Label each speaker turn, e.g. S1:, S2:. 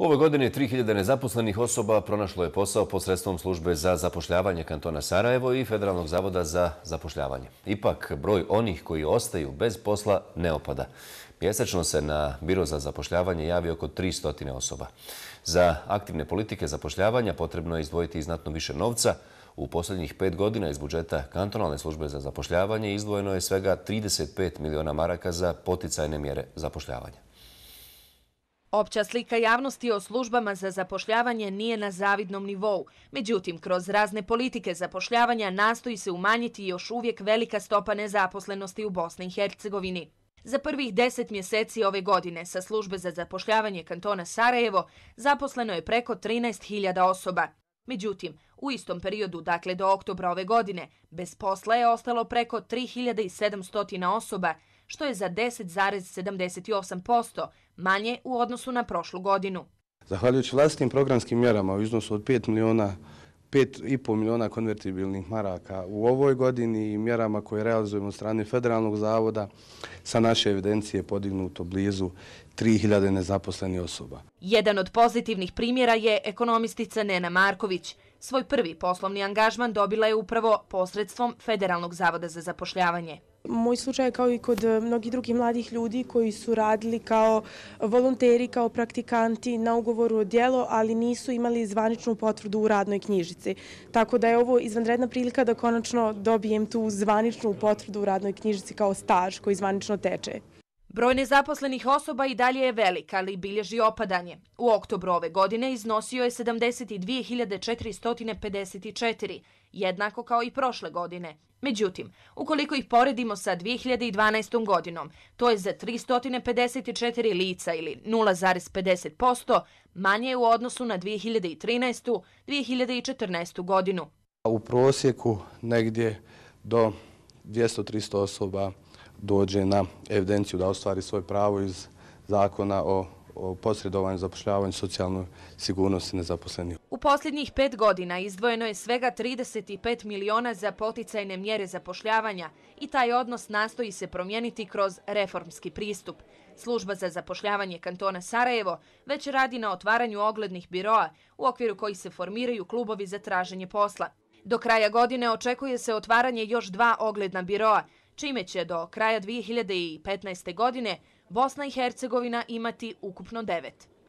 S1: Ove godine 3000 nezaposlenih osoba pronašlo je posao pod sredstvom službe za zapošljavanje kantona Sarajevo i Federalnog zavoda za zapošljavanje. Ipak, broj onih koji ostaju bez posla ne opada. Mjesečno se na Biro za zapošljavanje javi oko 300 osoba. Za aktivne politike zapošljavanja potrebno je izdvojiti znatno više novca. U posljednjih pet godina iz budžeta kantonalne službe za zapošljavanje izdvojeno je svega 35 miliona maraka za poticajne mjere zapošljavanja.
S2: Opća slika javnosti o službama za zapošljavanje nije na zavidnom nivou. Međutim, kroz razne politike zapošljavanja nastoji se umanjiti još uvijek velika stopa nezaposlenosti u Bosni i Hercegovini. Za prvih deset mjeseci ove godine sa službe za zapošljavanje kantona Sarajevo zaposleno je preko 13.000 osoba. Međutim, u istom periodu, dakle do oktobra ove godine, bez posla je ostalo preko 3.700 osoba, što je za 10,78% manje u odnosu na prošlu godinu.
S3: Zahvaljujući vlastnim programskim mjerama u iznosu od 5 miliona 5,5 miliona konvertibilnih maraka u ovoj godini i mjerama koje realizujemo od strane Federalnog zavoda sa naše evidencije podignuto blizu 3000 nezaposlenih osoba. Jedan
S2: od pozitivnih primjera je ekonomistica Nena Marković. Svoj prvi poslovni angažman dobila je upravo posredstvom Federalnog zavoda za zapošljavanje.
S4: Moj slučaj je kao i kod eh, mnogih drugih mladih ljudi koji su radili kao volonteri, kao praktikanti na ugovoru o dijelo, ali nisu imali zvaničnu potvrdu u radnoj knjižici. Tako da je ovo izvanredna prilika da konačno dobijem tu zvaničnu potvrdu u radnoj knjižici kao staž koji zvanično teče.
S2: Broj nezaposlenih osoba i dalje je velik, ali bilježi opadanje. U oktobru ove godine iznosio je 72.454, jednako kao i prošle godine. Međutim, ukoliko ih poredimo sa 2012. godinom, to je za 354 lica ili 0,50%, manje je u odnosu na 2013. 2014. godinu.
S3: U prosjeku negdje do 200-300 osoba dođe na evidenciju da ostvari svoje pravo iz zakona o posredovanju, zapošljavanju, socijalnoj sigurnosti nezaposlenih.
S2: U posljednjih pet godina izdvojeno je svega 35 miliona za poticajne mjere zapošljavanja i taj odnos nastoji se promijeniti kroz reformski pristup. Služba za zapošljavanje kantona Sarajevo već radi na otvaranju oglednih biroa u okviru koji se formiraju klubovi za traženje posla. Do kraja godine očekuje se otvaranje još dva ogledna biroa, čime će do kraja 2015. godine Bosna i Hercegovina imati ukupno devet.